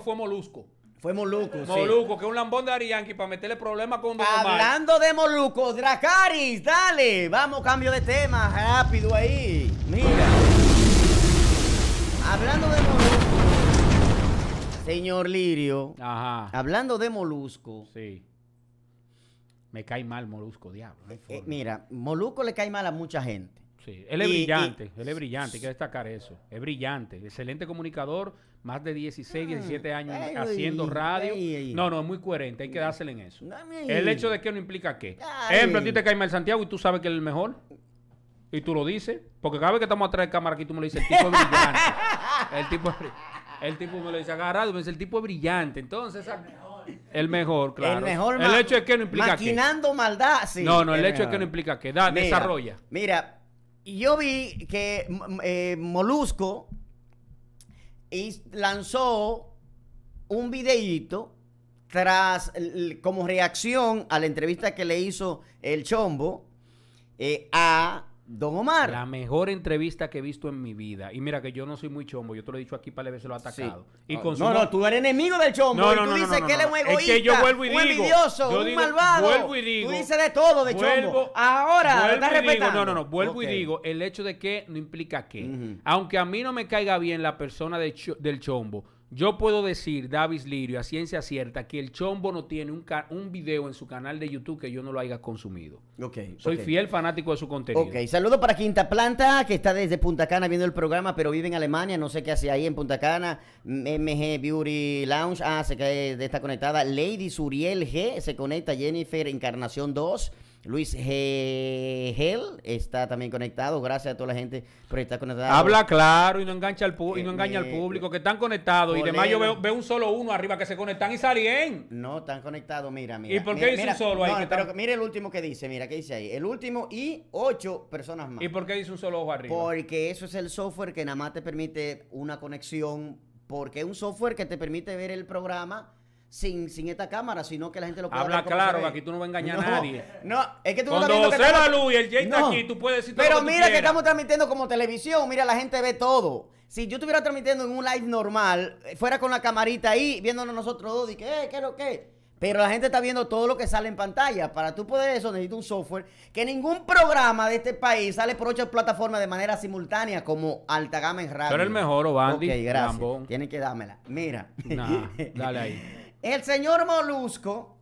fue Molusco. Fue Molusco, sí. que es un lambón de Arianqui para meterle problemas con Don Hablando de Molusco, Dracaris, dale. Vamos, cambio de tema, rápido ahí. Mira. Hablando de Molusco. Señor Lirio. Ajá. Hablando de Molusco. Sí. Me cae mal Molusco, diablo. Eh, mira, Molusco le cae mal a mucha gente. Sí, él es brillante, él es brillante, hay que destacar eso. Es brillante, excelente comunicador más de 16, 17 años haciendo radio. no, no, es muy coherente, hay que dárselo en eso. El hecho de que no implica qué. Ejemplo, a ti te Santiago y tú sabes que es el mejor. Y tú lo dices, porque cada vez que estamos atrás de cámara aquí tú me lo dices, el tipo es brillante. el tipo me lo dice agarrado, me dice, el tipo es brillante. Entonces, el mejor, el mejor claro. El, mejor el hecho de que no implica maquinando qué. maldad, No, no, el, hecho de que no implica que da, desarrolla. Mira, yo vi que eh, Molusco y lanzó un videíto tras, como reacción a la entrevista que le hizo el Chombo eh, a Don Omar. La mejor entrevista que he visto en mi vida. Y mira que yo no soy muy chombo. Yo te lo he dicho aquí para veces lo he atacado. no, no, tú eres enemigo del chombo. y tú dices que él es un egoísta. Es que yo vuelvo y digo. Un yo un digo, malvado. Vuelvo y digo. Tú dices de todo de vuelvo, chombo. Ahora, vuelvo estás respetando. no, no, no. Vuelvo y digo. El hecho de que no implica que. Aunque a mí no me caiga bien la persona del chombo yo puedo decir, Davis Lirio, a ciencia cierta, que el Chombo no tiene un, un, video en su canal de YouTube que yo no lo haya consumido. Ok. Soy fiel fanático de su contenido. Ok, saludo para Quinta Planta, que está desde Punta Cana viendo el programa, pero vive en Alemania, no sé qué hace ahí en Punta Cana. MG Beauty Lounge, ah, se está conectada. Lady Suriel G, se conecta Jennifer Encarnación 2. Luis Gel está también conectado. Gracias a toda la gente por estar conectado. Habla claro y no engancha al y eh, no engaña al eh, público que están conectados. Y demás yo veo, un solo uno arriba que se conectan y salen. No, están conectados, mira, mira. ¿Y por qué mira, un solo ahí? pero mira el último que dice, mira, ¿qué dice ahí? El último y ocho personas más. ¿Y por qué dice un solo ojo arriba? Porque eso es el software que nada más te permite una conexión. Porque es un software que te permite ver el programa sin, sin esta cámara, sino que la gente lo Habla claro, aquí tú no vas a engañar a nadie. No, es que tú Cuando no estás y el está aquí, tú puedes Pero mira que estamos transmitiendo como televisión, mira, la gente ve todo. Si yo estuviera transmitiendo en un live normal, eh, fuera con la camarita ahí, viéndonos nosotros dos, y que, eh, ¿qué es lo que? Pero la gente está viendo todo lo que sale en pantalla. Para tú poder eso, necesito un software que ningún programa de este país sale por ocho plataformas de manera simultánea como Alta Gama en Radio. Pero el mejor, Obandi. Ok, gracias. tienes que dármela. Mira. dale ahí. El señor Molusco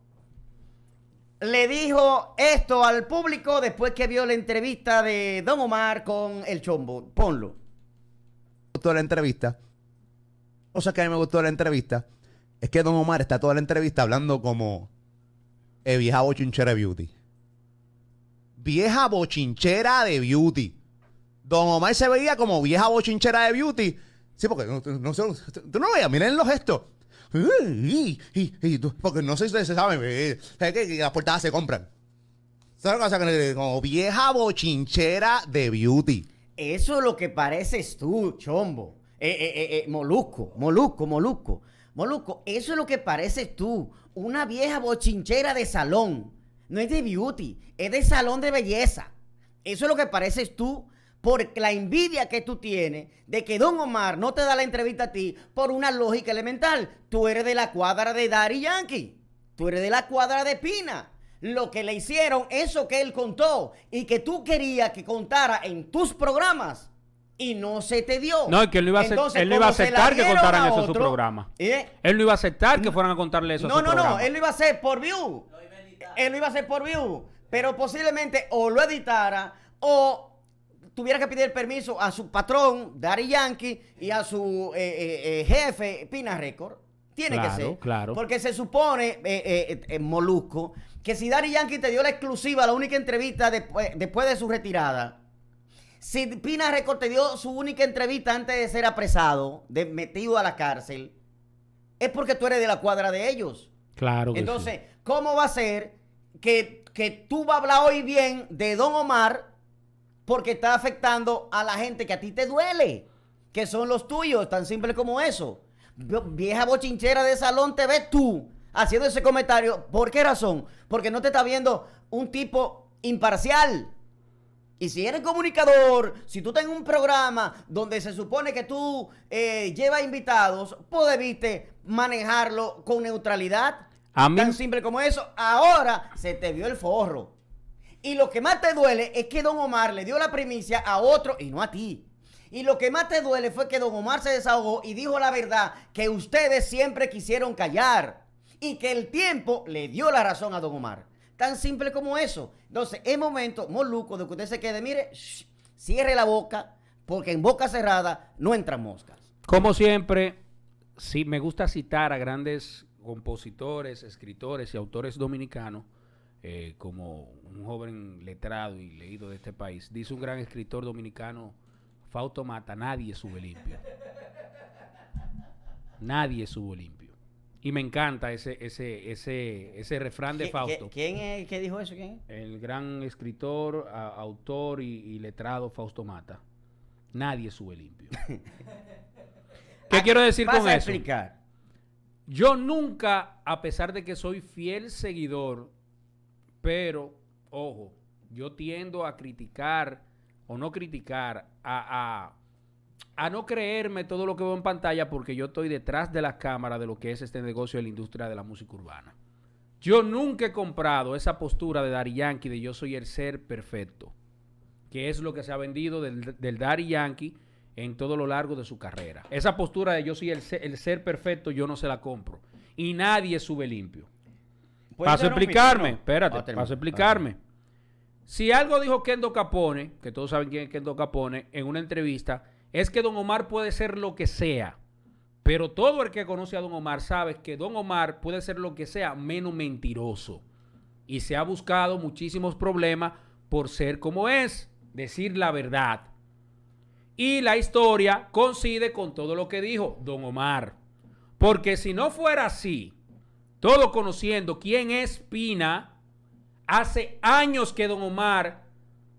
le dijo esto al público después que vio la entrevista de Don Omar con el Chombo. Ponlo. Me gustó la entrevista. sea que a mí me gustó la entrevista es que Don Omar está toda la entrevista hablando como vieja bochinchera de beauty. Vieja bochinchera de beauty. Don Omar se veía como vieja bochinchera de beauty. Sí, porque no, no, lo miren los gestos porque no sé si ustedes saben, eh, que las portadas se compran. ¿Sabes? Como vieja bochinchera de beauty. Eso es lo que pareces tú, chombo. Eh, eh, eh, molusco, molusco, molusco. Molusco, eso es lo que pareces tú. Una vieja bochinchera de salón. No es de beauty, es de salón de belleza. Eso es lo que pareces tú por la envidia que tú tienes de que Don Omar no te da la entrevista a ti por una lógica elemental. Tú eres de la cuadra de Dari Yankee. Tú eres de la cuadra de Pina. Lo que le hicieron, eso que él contó y que tú querías que contara en tus programas y no se te dio. No, es que él no iba a, aceptar que contaran eso en su programa. ¿eh? Él no iba a aceptar que fueran a contarle eso no, su no, No, no, no, él lo iba a hacer por view. Él lo iba a hacer por view. Pero posiblemente o lo editara o tuviera que pedir permiso a su patrón, Dari Yankee, y a su eh, eh, eh, jefe, Pina Record. Tiene que ser. Claro. Porque se supone, eh, Molusco, que si Daddy Yankee te dio la exclusiva, la única entrevista después, de su retirada, si Pina Record te dio su única entrevista antes de ser apresado, de, metido a la cárcel, es porque tú eres de la cuadra de ellos. Claro. Que Entonces, ¿cómo va a ser que, que tú vas a hablar hoy bien de Don Omar porque está afectando a la gente que a ti te duele, que son los tuyos, tan simple como eso. Vieja bochinchera de salón te ves tú haciendo ese comentario. ¿Por qué razón? Porque no te está viendo un tipo imparcial. Y si eres comunicador, si tú tienes un programa donde se supone que tú eh, llevas invitados, puede manejarlo con neutralidad. Tan simple como eso. Ahora se te vio el forro. Y lo que más te duele es que Don Omar le dio la primicia a otro y no a ti. Y lo que más te duele fue que Don Omar se desahogó y dijo la verdad que ustedes siempre quisieron callar. Y que el tiempo le dio la razón a Don Omar. Tan simple como eso. Entonces, en momento, Moluco, de que usted se quede, mire, cierre la boca, porque en boca cerrada no entran moscas. Como siempre, sí, me gusta citar a grandes compositores, escritores y autores dominicanos eh, como un joven letrado y leído de este país. Dice un gran escritor dominicano, Fausto Mata, nadie sube limpio. Nadie sube limpio. Y me encanta ese, ese, ese, ese refrán de Fausto. ¿Quién es el que dijo eso? ¿Quién? El gran escritor, autor y, letrado Fausto Mata. Nadie sube limpio. ¿Qué ah, quiero decir con eso? Explicar. Yo nunca, a pesar de que soy fiel seguidor pero, ojo, yo tiendo a criticar o no criticar, a, no creerme todo lo que veo en pantalla porque yo estoy detrás de la cámara de lo que es este negocio de la industria de la música urbana. Yo nunca he comprado esa postura de Daddy Yankee de yo soy el ser perfecto, que es lo que se ha vendido del, del Yankee en todo lo largo de su carrera. Esa postura de yo soy el ser perfecto, yo no se la compro. Y nadie sube limpio. Paso a explicarme, espérate, pasa a ah, explicarme. Si algo dijo Kendo Capone, que todos saben quién es Kendo Capone, en una entrevista, es que Don Omar puede ser lo que sea. Pero todo el que conoce a Don Omar sabe que Don Omar puede ser lo que sea menos mentiroso. Y se ha buscado muchísimos problemas por ser como es, decir la verdad. Y la historia coincide con todo lo que dijo Don Omar. Porque si no fuera así, todo conociendo quién es Pina, hace años que don Omar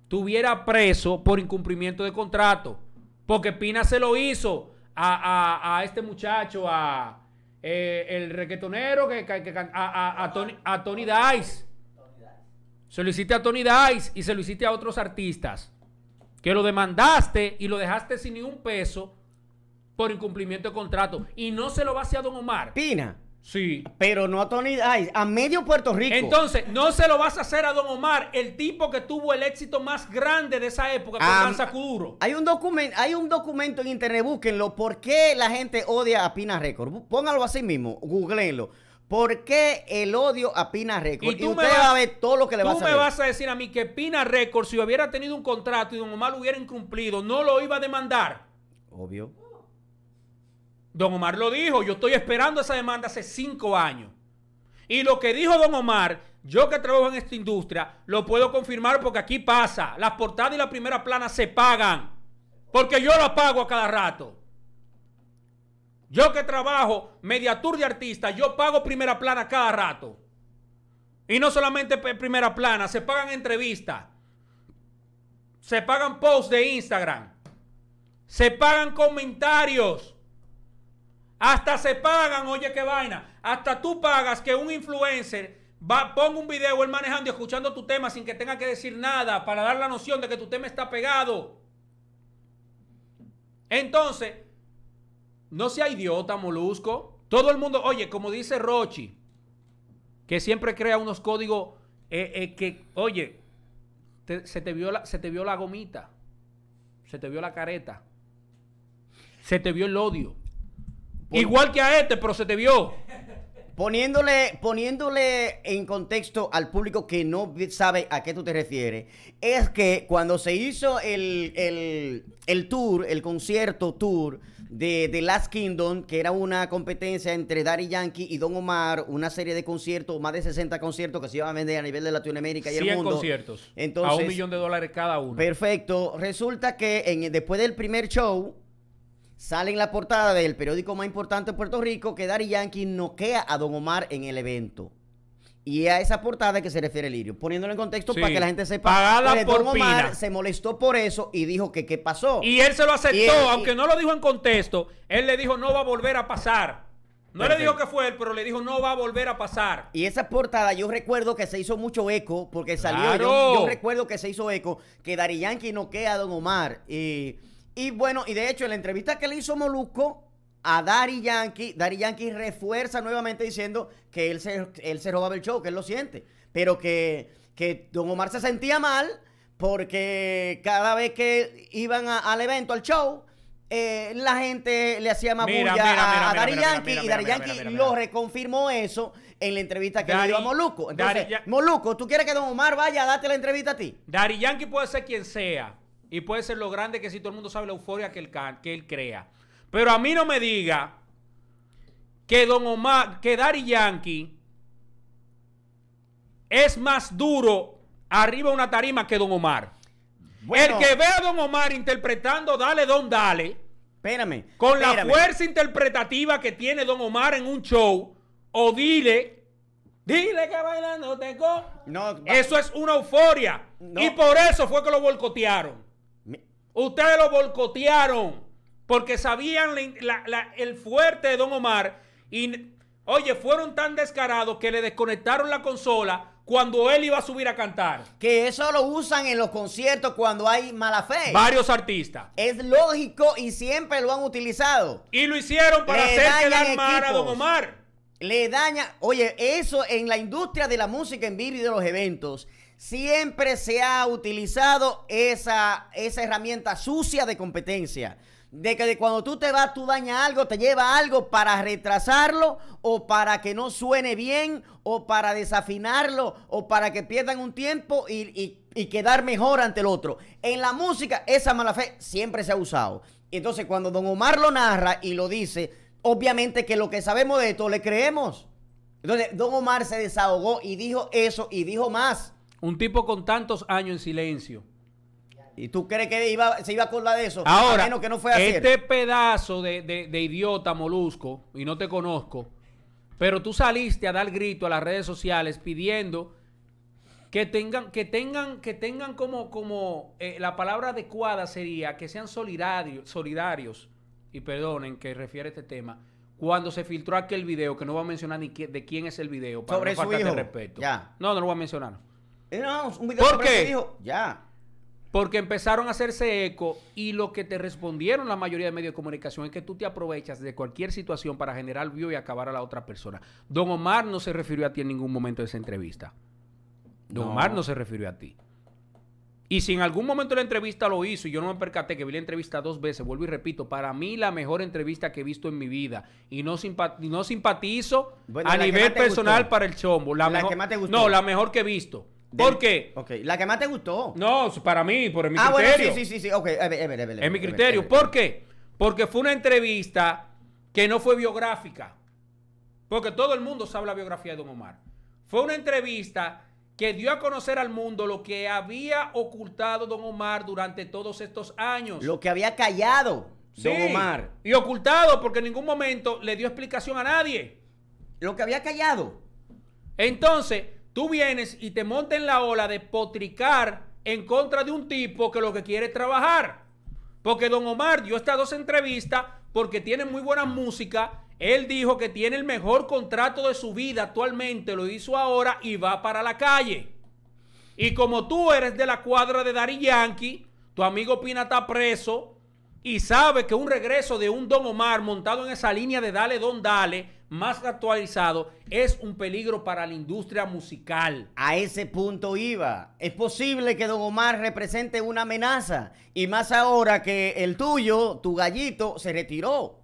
tuviera preso por incumplimiento de contrato. Porque Pina se lo hizo a, este muchacho, a eh, el requetonero, que, que a, a, Tony, a Dice. Se lo hiciste a Tony Dice y se lo hiciste a otros artistas. Que lo demandaste y lo dejaste sin ni un peso por incumplimiento de contrato. Y no se lo va a a don Omar. Pina. Sí. Pero no a Tony a medio Puerto Rico. Entonces, no se lo vas a hacer a Don Omar, el tipo que tuvo el éxito más grande de esa época con um, Hay un, documento, hay un documento en internet, búsquenlo. ¿Por qué la gente odia a Pina Record? Póngalo así mismo, googleenlo. ¿Por qué el odio a Pina Record? Y, tú me vas, a ver todo lo que le va a Tú me vas a decir a mí que Pina Record, si hubiera tenido un contrato y Don Omar lo hubiera incumplido, no lo iba a demandar. Obvio. Don Omar lo dijo, yo estoy esperando esa demanda hace cinco años. Y lo que dijo Don Omar, yo que trabajo en esta industria, lo puedo confirmar porque aquí pasa. Las portadas y la primera plana se pagan. Porque yo la pago a cada rato. Yo que trabajo mediatur de artista, yo pago primera plana cada rato. Y no solamente primera plana, se pagan entrevistas. Se pagan posts de Instagram. Se pagan comentarios. Hasta se pagan, oye, qué vaina. Hasta tú pagas que un influencer va, ponga un video el manejando y escuchando tu tema sin que tenga que decir nada para dar la noción de que tu tema está pegado. Entonces, no sea idiota, molusco. Todo el mundo, oye, como dice Rochi, que siempre crea unos códigos eh, eh, que, oye, se, te vio se te vio la gomita, se te vio la careta, se te vio el odio. Igual que a este, pero se te vio. Poniéndole, poniéndole en contexto al público que no sabe a qué tú te refieres, es que cuando se hizo el, tour, el concierto tour de The Last Kingdom, que era una competencia entre Daddy Yankee y Don Omar, una serie de conciertos, más de 60 conciertos que se iban a vender a nivel de Latinoamérica y el mundo. conciertos. a un millón de dólares cada uno. Perfecto. Resulta que después del primer show, Sale en la portada del periódico más importante de Puerto Rico que Dari Yankee noquea a Don Omar en el evento. Y a esa portada que se refiere Lirio, poniéndolo en contexto para que la gente sepa. Pagada que por Don Omar se molestó por eso y dijo que qué pasó. Y él se lo aceptó, aunque no lo dijo en contexto. Él le dijo no va a volver a pasar. No le dijo que fue él, pero le dijo no va a volver a pasar. Y esa portada yo recuerdo que se hizo mucho eco porque salió. Yo, recuerdo que se hizo eco que Dari Yankee noquea a Don Omar y y bueno, y de hecho, en la entrevista que le hizo Moluco a Dari Yankee, Dari Yankee refuerza nuevamente diciendo que él se, robaba el show, que él lo siente, pero que, que Don Omar se sentía mal porque cada vez que iban al evento, al show, eh, la gente le hacía más a, Dari Yankee y Dari Yankee lo reconfirmó eso en la entrevista que le dio a Moluco. Entonces, Moluco, ¿tú quieres que Don Omar vaya a darte la entrevista a ti? Dari Yankee puede ser quien sea. Y puede ser lo grande que si todo el mundo sabe la euforia que él, crea. Pero a mí no me diga que Don Omar, que Dari Yankee es más duro arriba de una tarima que Don Omar. el que ve a Don Omar interpretando Dale Don Dale. Espérame. Con la fuerza interpretativa que tiene Don Omar en un show. O dile. Dile que bailando tengo. No, eso es una euforia. Y por eso fue que lo boicotearon. Ustedes lo boicotearon porque sabían el fuerte de Don Omar y, oye, fueron tan descarados que le desconectaron la consola cuando él iba a subir a cantar. Que eso lo usan en los conciertos cuando hay mala fe. Varios artistas. Es lógico y siempre lo han utilizado. Y lo hicieron para hacer quedar mal a Don Omar. Le daña, oye, eso en la industria de la música en vivo y de los eventos siempre se ha utilizado esa, esa herramienta sucia de competencia. De que cuando tú te vas, tú dañas algo, te lleva algo para retrasarlo o para que no suene bien o para desafinarlo o para que pierdan un tiempo y, y quedar mejor ante el otro. En la música esa mala fe siempre se ha usado. Entonces cuando don Omar lo narra y lo dice, obviamente que lo que sabemos de esto le creemos. Entonces don Omar se desahogó y dijo eso y dijo más. Un tipo con tantos años en silencio. ¿Y tú crees que se iba a acordar de eso? Ahora, que no este pedazo de, idiota molusco, y no te conozco, pero tú saliste a dar grito a las redes sociales pidiendo que tengan, que tengan, que tengan como, como eh, la palabra adecuada sería que sean solidarios, solidarios, y perdonen que refiere este tema, cuando se filtró aquel video, que no voy a mencionar ni de quién es el video, para Sobre no su respeto. Ya. No, no lo voy a mencionar. Eh, no, un video ¿Por qué? ya. Porque empezaron a hacerse eco y lo que te respondieron la mayoría de medios de comunicación es que tú te aprovechas de cualquier situación para generar vio y acabar a la otra persona. Don Omar no se refirió a ti en ningún momento de esa entrevista. Don Omar no se refirió a ti. Y si en algún momento la entrevista lo hizo y yo no me percaté que vi la entrevista dos veces, vuelvo y repito, para mí la mejor entrevista que he visto en mi vida. Y no, simpatizo, a nivel personal para el chombo. La, gustó. No, la mejor que he visto. ¿Por qué? Ok, la que más te gustó. No, para mí, por mi ah, criterio. Bueno, sí, sí, sí, ok. A ver, a mi eh, criterio. Eh, eh. ¿Por qué? Porque fue una entrevista que no fue biográfica. Porque todo el mundo sabe la biografía de Don Omar. Fue una entrevista que dio a conocer al mundo lo que había ocultado Don Omar durante todos estos años. Lo que había callado Don Omar. Y ocultado porque en ningún momento le dio explicación a nadie. Lo que había callado. Entonces, tú vienes y te montas en la ola de potricar en contra de un tipo que lo que quiere es trabajar. Porque don Omar dio estas dos entrevistas porque tiene muy buena música. Él dijo que tiene el mejor contrato de su vida actualmente, lo hizo ahora y va para la calle. Y como tú eres de la cuadra de Dari Yankee, tu amigo Pina está preso y sabe que un regreso de un Don Omar montado en esa línea de Dale Don Dale más actualizado es un peligro para la industria musical. A ese punto iba. Es posible que Don represente una amenaza. Y más ahora que el tuyo, tu gallito, se retiró.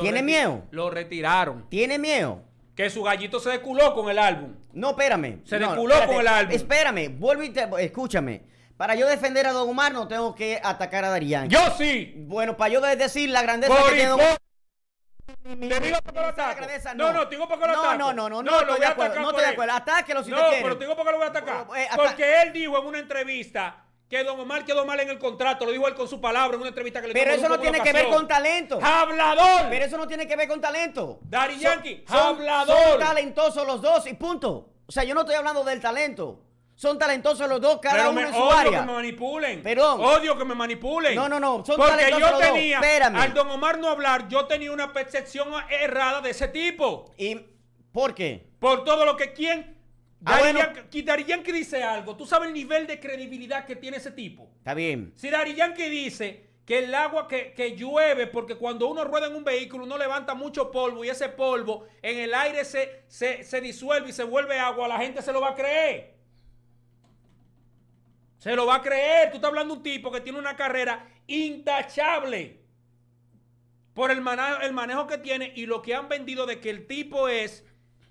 ¿Tiene miedo? Lo retiraron. ¿Tiene miedo? Que su gallito se deculó con el álbum. No, espérame. Se desculó con el álbum. Espérame, vuelve y escúchame. Para yo defender a Don no tengo que atacar a Darían. Yo sí. Bueno, para yo decir la grandeza que mi, te digo por qué lo ataco. No, no, tengo por qué lo No, no, no, no, no, estoy de acuerdo. No estoy de acuerdo. Atáquelo si no, No, pero tengo digo por qué lo voy a atacar. Eh, Porque él dijo en una entrevista que Don Omar quedó mal en el contrato, lo dijo él con su palabra en una entrevista que le Pero eso no tiene que ver con talento. ¡Hablador! Pero eso no tiene que ver con talento. Dari Yankee, hablador. Son talentosos los dos y punto. O sea, yo no estoy hablando del talento. Son talentosos los dos, cada Pero uno odio que me manipulen. Perdón. Odio que me manipulen. No, no, no. Son Porque talentosos yo tenía, al don Omar no hablar, yo tenía una percepción errada de ese tipo. ¿Y por qué? Por todo lo que quien Ah, dice algo, tú sabes el nivel de credibilidad que tiene ese tipo. Está bien. Si Darían que dice que el agua que, llueve, porque cuando uno rueda en un vehículo, uno levanta mucho polvo y ese polvo en el aire se, se, se disuelve y se vuelve agua, la gente se lo va a creer. Se lo va a creer. Tú estás hablando de un tipo que tiene una carrera intachable por el manejo, el manejo que tiene y lo que han vendido de que el tipo es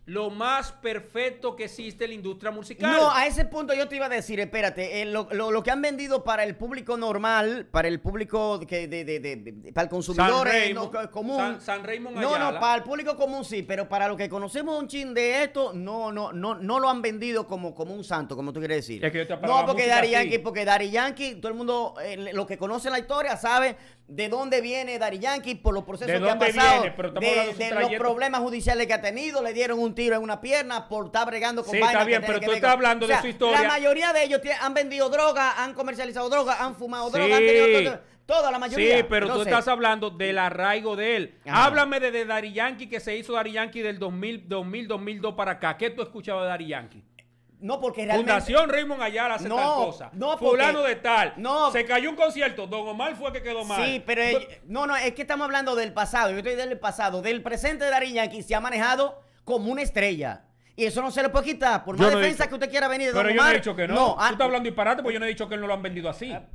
lo más perfecto que existe en la industria musical. No, a ese punto yo te iba a decir, espérate, eh, lo, que han vendido para el público normal, para el público que de, para el consumidor eh, común. San, no, no, para el público común sí, pero para lo que conocemos un chin de esto, no, no, no, no lo han vendido como, como un santo, como tú quieres decir. no, porque Dari Yankee, porque Dari Yankee, todo el mundo, eh, los lo que conoce la historia sabe de dónde viene Dari Yankee por los procesos que ha pasado, de, los problemas judiciales que ha tenido, le dieron un tiro en una pierna por estar bregando con sí, está bien, pero tú estás hablando de su historia. La mayoría de ellos han vendido droga, han comercializado droga, han fumado droga, han tenido toda la mayoría. Sí, pero tú estás hablando del arraigo de él. Háblame de, de Yankee que se hizo Dari Yankee del 2000, 2002 para acá. ¿Qué tú escuchabas de Dari Yankee? No, porque realmente. Fundación Raymond Ayala hace no, tal cosa. No, Fulano de tal. No. Se cayó un concierto. Don Omar fue que quedó mal. Sí, pero. no, no, es que estamos hablando del pasado. Yo estoy del pasado. Del presente de Dari Que se ha manejado como una estrella. Y eso no se le puede quitar. Por más defensa que usted quiera venir de Don Pero yo no he dicho que no. Tú ah, estás hablando disparate porque yo no he dicho que él no lo han vendido así. Ah.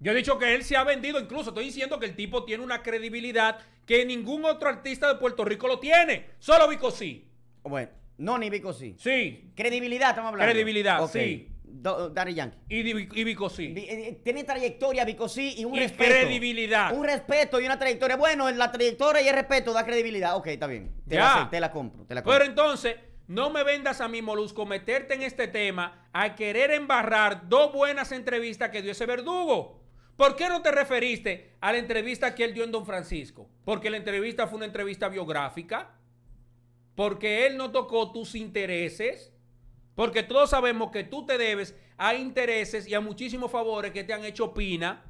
yo he dicho que él se ha vendido, incluso estoy diciendo que el tipo tiene una credibilidad que ningún otro artista de Puerto Rico lo tiene. Solo Vico sí. Bueno. No, ni Vico sí. Sí. Credibilidad, estamos hablando. Credibilidad, sí. Darry Yankee. Y, Bicosí. Eh, tiene trayectoria Vico y un respeto. credibilidad. Un respeto y una trayectoria. Bueno, la trayectoria y el respeto da credibilidad. Ok, está bien. Te, La, compro, te la compro. Pero entonces, no me vendas a mi Molusco meterte en este tema a querer embarrar dos buenas entrevistas que dio ese verdugo. ¿Por qué no te referiste a la entrevista que él dio en Don Francisco? Porque la entrevista fue una entrevista biográfica porque Él no tocó tus intereses, porque todos sabemos que tú te debes a intereses y a muchísimos favores que te han hecho Pina.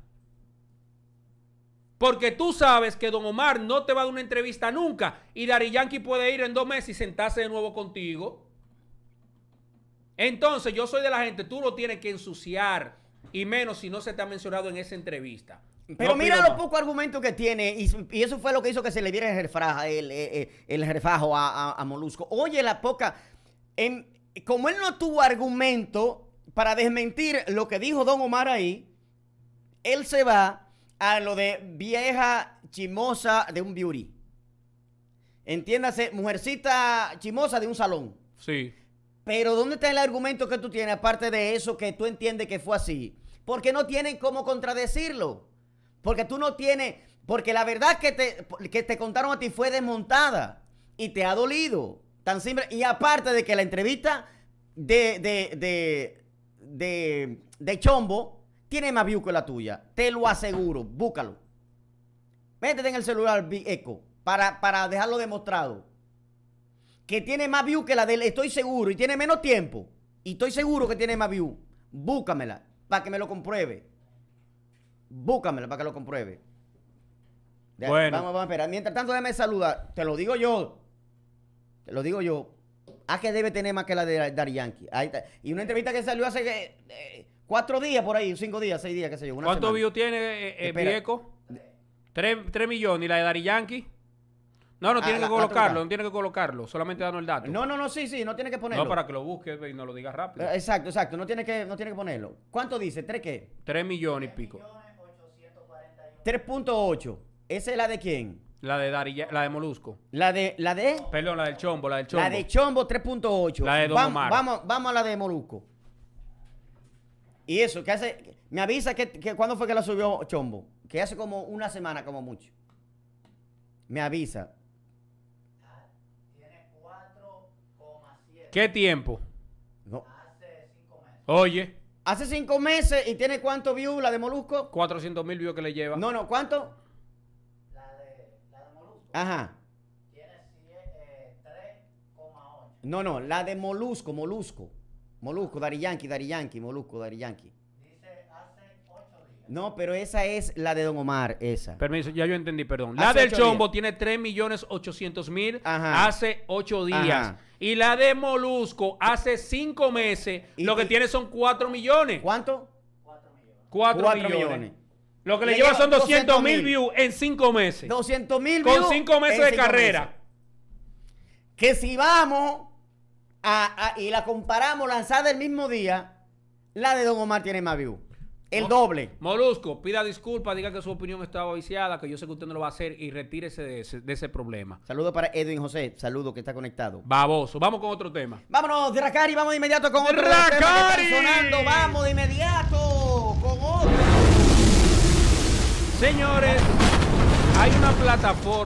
Porque tú sabes que Don Omar no te va a dar una entrevista nunca y Dari Yankee puede ir en dos meses y sentarse de nuevo contigo. Entonces yo soy de la gente, tú lo tienes que ensuciar y menos si no se te ha mencionado en esa entrevista. Pero mira lo poco argumento que tiene, y, eso fue lo que hizo que se le diera el refajo, el, eh, eh, a, Molusco. Oye, la poca, en, como él no tuvo argumento para desmentir lo que dijo Don Omar ahí, él se va a lo de vieja chimosa de un beauty. Entiéndase, mujercita chimosa de un salón. Sí. Pero ¿dónde está el argumento que tú tienes, aparte de eso que tú entiendes que fue así? Porque no tienen cómo contradecirlo. Porque tú no tienes, porque la verdad que te, que te contaron a ti fue desmontada y te ha dolido. Tan simple. Y aparte de que la entrevista de, de, de, de, Chombo tiene más view que la tuya. Te lo aseguro. Búscalo. Métete en el celular Eco para, para dejarlo demostrado. Que tiene más view que la del, estoy seguro. Y tiene menos tiempo. Y estoy seguro que tiene más view. Búscamela para que me lo compruebe. Búscamelo para que lo compruebe. bueno. Vamos, a esperar. Mientras tanto, déjame saludar. Te lo digo yo. Te lo digo yo. ¿A que debe tener más que la de Dar Yankee? Ahí Y una entrevista que salió hace eh, eh, cuatro días por ahí, cinco días, seis días, qué sé yo. ¿Cuántos video tiene eh, Vieco? Tres, millones. ¿Y la de Dar Yankee? No, no ah, tiene que colocarlo, no tiene que colocarlo, solamente danos el dato. No, no, no, sí, sí, no tiene que ponerlo. No, para que lo busque y no lo diga rápido. Exacto, exacto, no tiene que, no tiene que ponerlo. ¿Cuánto dice? ¿Tres qué? Tres millones y pico. 3.8. ¿Esa es la de quién? La de Darilla, la de Molusco. La de, la de. Perdón, la del Chombo, la del Chombo. La de Chombo 3.8. Vamos, vamos, a la de Molusco. Y eso, ¿qué hace. Me avisa que, cuándo fue que la subió Chombo. Que hace como una semana, como mucho. Me avisa. Tiene 4,7. ¿Qué tiempo? No. Hace meses. Oye. Hace cinco meses y tiene cuánto views la de Molusco? 400 mil views que le lleva. No, no, ¿cuánto? La de, la de Molusco. Ajá. Tiene eh, No, no, la de Molusco, Molusco. Molusco, Dari Yankee, Dari Yankee, Molusco, Dari Dice hace ocho días. No, pero esa es la de Don Omar, esa. Permiso, ya yo entendí, perdón. La del Chombo tiene 3 millones 800 mil hace ocho días. Ajá. Y la de Molusco hace cinco meses, lo que tiene son cuatro millones. ¿Cuánto? Cuatro millones. millones. Lo que le, lleva, son 200 mil views en cinco meses. 200 mil views. Con cinco meses de carrera. Que si vamos y la comparamos lanzada el mismo día, la de Don Omar tiene más views. El doble. Molusco, pida disculpas, diga que su opinión estaba viciada, que yo sé que usted no lo va a hacer y retírese de ese, problema. Saludo para Edwin José, saludo que está conectado. Baboso, vamos con otro tema. Vámonos, de Racari, vamos de inmediato con otro tema Vamos de inmediato con otro. Señores, hay una plataforma.